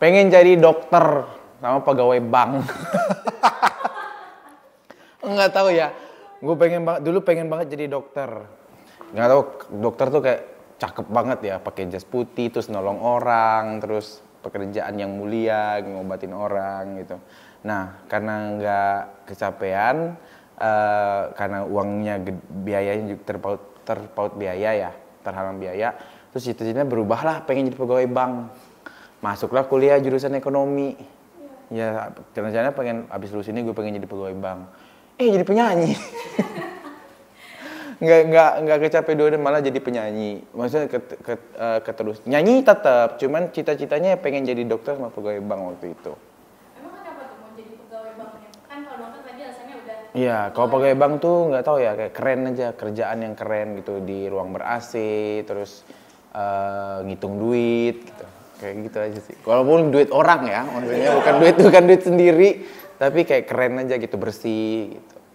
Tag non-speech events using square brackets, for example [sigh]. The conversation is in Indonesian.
Pengen jadi dokter sama pegawai bank. Enggak tahu ya. Gue pengen banget dulu pengen banget jadi dokter. Enggak tahu dokter tuh kayak cakep banget ya, pakai jas putih terus nolong orang, terus pekerjaan yang mulia, ngobatin orang gitu. Nah, karena nggak kecapean, uh, karena uangnya biayanya terpaut terpaut biaya ya, terhalang biaya, terus cita-citanya lah pengen jadi pegawai bank masuklah kuliah jurusan ekonomi ya rencananya pengen abis lulus ini gue pengen jadi pegawai bank eh jadi penyanyi [laughs] nggak nggak nggak kecape dulu malah jadi penyanyi maksudnya ke, ke, uh, eh, keterus nyanyi tetap cuman cita-citanya pengen jadi dokter sama pegawai bank waktu itu emang kenapa mau jadi pegawai bank kan kalau dokter tadi alasannya udah iya kalau pegawai bank tuh nggak tahu ya kayak keren aja kerjaan yang keren gitu di ruang ber AC terus uh, ngitung duit gitu kayak gitu aja sih walaupun duit orang ya maksudnya bukan duit bukan duit sendiri tapi kayak keren aja gitu bersih gitu